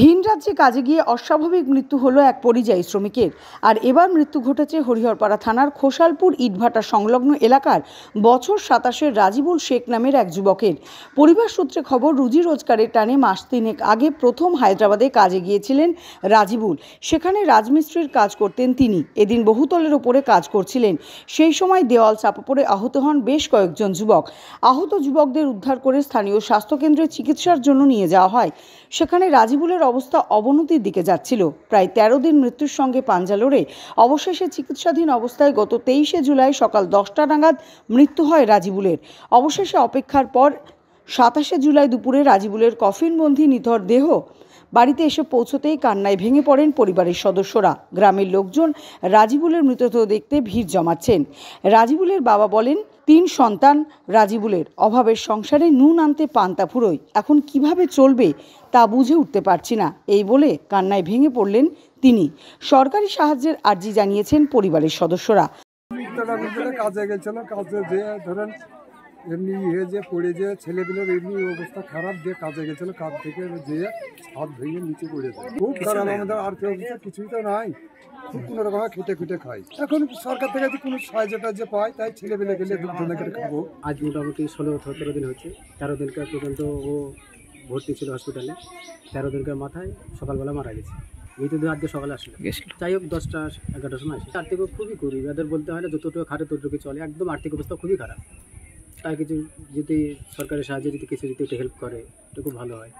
ভিন রাজ্যে কাজে গিয়ে অস্বাভাবিক মৃত্যু হলো এক পরিযায়ী শ্রমিকের আর এবার মৃত্যু ঘটেছে হরিহরপাড়া থানার খোসালপুর ইটভাটা সংলগ্ন এলাকার বছর সাতাশের রাজিবুল শেখ নামের এক যুবকের পরিবার সূত্রে খবর রুজি রোজগারের টানে মাস তিনেক আগে প্রথম হায়দ্রাবাদে কাজে গিয়েছিলেন রাজিবুল সেখানে রাজমিস্ত্রির কাজ করতেন তিনি এদিন বহুতলের ওপরে কাজ করছিলেন সেই সময় দেওয়াল চাপা পড়ে আহত হন বেশ কয়েকজন যুবক আহত যুবকদের উদ্ধার করে স্থানীয় স্বাস্থ্যকেন্দ্রে চিকিৎসার জন্য নিয়ে যাওয়া হয় সেখানে রাজিবুল রাহুলের অবস্থা অবনতির দিকে যাচ্ছিল প্রায় তেরো দিন মৃত্যুর সঙ্গে পাঞ্জা লড়ে অবশেষে চিকিৎসাধীন অবস্থায় গত তেইশে জুলাই সকাল দশটা নাগাদ মৃত্যু হয় রাজিবুলের অবশেষে অপেক্ষার পর সাতাশে জুলাই দুপুরে রাজিবুলের কফিনবন্দি নিথর দেহ বাড়িতে এসে পৌঁছতেই কান্নায় ভেঙে পড়েন পরিবারের সদস্যরা গ্রামের লোকজন রাজিবুলের মৃতদেহ দেখতে ভিড় জমাচ্ছেন রাজিবুলের বাবা বলেন তিন সন্তান রাজিবুলের অভাবের সংসারে নুন আনতে পান্তা ফুরোই এখন কিভাবে চলবে তা বুঝে উঠতে পারছি না এই বলে কান্নায় ভেঙে পড়লেন তিনি সরকারি সাহায্যের আর্জি জানিয়েছেন পরিবারের সদস্যরা কাজে গেছিল কাজে ধরেন এমনি ইয়ে যে পড়ে যে ছেলেপেলের এমনি অবস্থা খারাপ দিয়ে কাজে গেছিলো কাজ থেকে যেয়ে হাত ভেঙে নিচে পড়ে যায় খুব খারাপ আমাদের আর্থিক অবস্থা কিছুই তো নাই খুব কোনো রকম খেটে খুটে খাই এখন সরকার থেকে যদি কোনো সাহায্যটা যে পায় তাই ছেলেপিলে গেলে দুধ খাবো আজ মোটামুটি ষোলো সতেরো দিন হচ্ছে তেরো দিনকার পর্যন্ত ও ভর্তি ছিল হসপিটালে তেরো দিনকার মাথায় সকালবেলা মারা গেছে মৃতদেহ আজকে সকালে আসলো যাই হোক দশটা এগারোটার সময় আসে আর্থিক খুবই গরিব এদের বলতে হয় না যতটুকু খাটে ততটুকু চলে একদম আর্থিক অবস্থা খুবই খারাপ তার কিছু যদি সরকারের সাহায্যে যদি কিছু যদি একটু হেল্প করে এটা খুব ভালো হয়